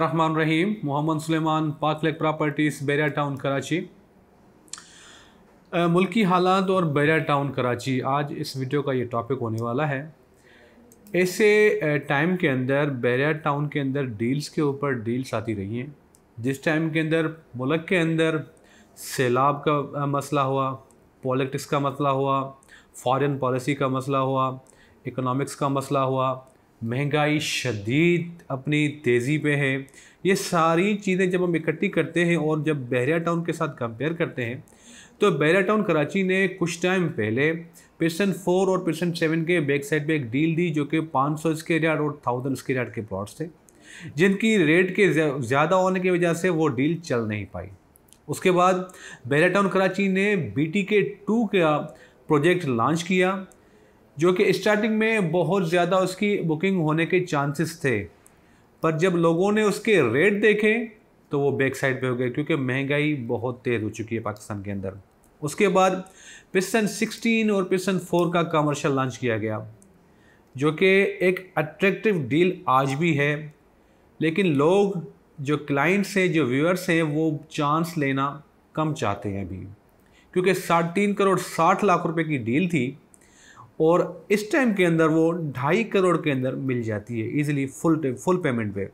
रहमान रहीम Mohammad Suleman Pak lake properties Bahria town Karachi मुल्की हालात और बैरिया टाउन कराची आज इस वीडियो का ये टॉपिक होने वाला है ऐसे टाइम के अंदर बैरिया टाउन के अंदर डील्स के ऊपर डील्स आती रही हैं जिस टाइम के अंदर मुल्क के अंदर सैलाब का मसला हुआ पॉलिटिक्स का मसला हुआ फॉरेन पॉलिसी का मसला हुआ इकोनॉमिक्स का मसला हुआ महंगाई शदीद अपनी तेज़ी पे है ये सारी चीज़ें जब हम इकट्ठी करते हैं और जब बहरिया टाउन के साथ कंपेयर करते हैं तो बहरिया टाउन कराची ने कुछ टाइम पहले पेशन फोर और पेशन सेवन के बैक साइड पे एक डील दी जो कि 500 सौ स्क्वेयर यार्ड और थाउजेंड स्क्वेयर यार्ड के प्लॉट्स थे जिनकी रेट के ज़्यादा होने की वजह से वो डील चल नहीं पाई उसके बाद बहरिया टाउन कराची ने बी टी के टू का प्रोजेक्ट लॉन्च किया जो कि स्टार्टिंग में बहुत ज़्यादा उसकी बुकिंग होने के चांसेस थे पर जब लोगों ने उसके रेट देखे तो वो बैक साइड पे हो गए क्योंकि महंगाई बहुत तेज़ हो चुकी है पाकिस्तान के अंदर उसके बाद पिस्टन 16 और पिस्टन 4 का कमर्शियल लॉन्च किया गया जो कि एक अट्रैक्टिव डील आज भी है लेकिन लोग जो क्लाइंट्स हैं जो व्यूअर्स हैं वो चांस लेना कम चाहते हैं अभी क्योंकि साढ़े तीन करोड़ साठ लाख रुपए की डील थी और इस टाइम के अंदर वो ढाई करोड़ के अंदर मिल जाती है इजीली फुल फुल पेमेंट पे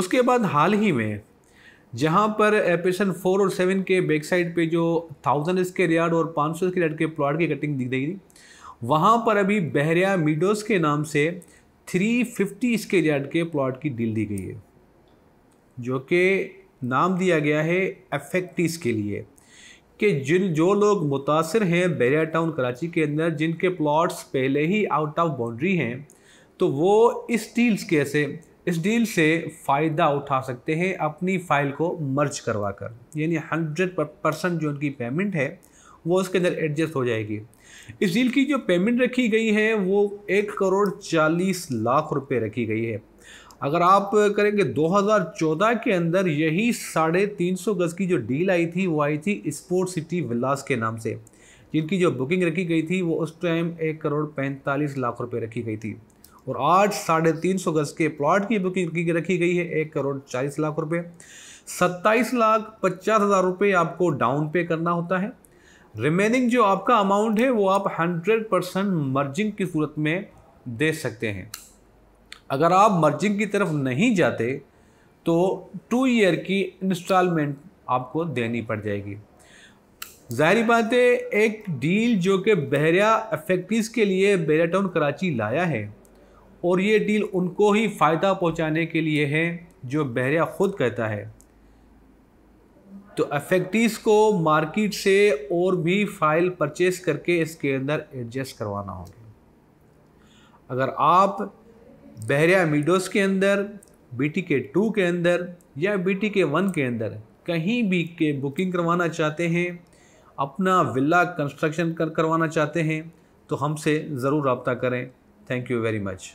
उसके बाद हाल ही में जहां पर एपिसन फोर और सेवन के बैक साइड पे जो थाउजेंड इसके यार्ड और पाँच सौ इसके यार्ड के प्लॉट की कटिंग दिख रही थी वहाँ पर अभी बहरिया मीडोस के नाम से थ्री फिफ्टी इसके यार्ड के प्लॉट की डील दी गई है जो कि नाम दिया गया है एफेक्टिस के लिए कि जिन जो लोग मुतासर हैं बैरिया टाउन कराची के अंदर जिनके प्लॉट्स पहले ही आउट ऑफ बाउंड्री हैं तो वो इस डील्स के इस डील से फ़ायदा उठा सकते हैं अपनी फ़ाइल को मर्ज करवा कर यानी हंड्रेड परसेंट जो उनकी पेमेंट है वो उसके अंदर एडजस्ट हो जाएगी इस डील की जो पेमेंट रखी गई है वो एक करोड़ चालीस लाख रुपए रखी गई है अगर आप करेंगे 2014 के अंदर यही साढ़े तीन सौ गज़ की जो डील आई थी वो आई थी स्पोर्ट सिटी विलास के नाम से जिनकी जो बुकिंग रखी गई थी वो उस टाइम एक करोड़ पैंतालीस लाख रुपए रखी गई थी और आज साढ़े तीन सौ गज़ के प्लॉट की बुकिंग रखी गई है एक करोड़ चालीस लाख रुपए सत्ताईस लाख पचास हज़ार रुपये आपको डाउन पे करना होता है रिमेनिंग जो आपका अमाउंट है वो आप हंड्रेड परसेंट मर्जिंग की सूरत में दे सकते हैं अगर आप मर्जिंग की तरफ नहीं जाते तो टू ईयर की इंस्टॉलमेंट आपको देनी पड़ जाएगी जाहरी बात है एक डील जो कि बहरिया अफेक्ट्रीज के लिए बहरिया टाउन कराची लाया है और ये डील उनको ही फ़ायदा पहुंचाने के लिए है जो बहरिया ख़ुद कहता है तो अफेक्टिस को मार्केट से और भी फाइल परचेस करके इसके अंदर एडजस्ट करवाना होगा अगर आप बहरिया मीडोस के अंदर बी टी के टू के अंदर या बी टी के वन के अंदर कहीं भी के बुकिंग करवाना चाहते हैं अपना विला कंस्ट्रक्शन कर करवाना चाहते हैं तो हमसे ज़रूर रबता करें थैंक यू वेरी मच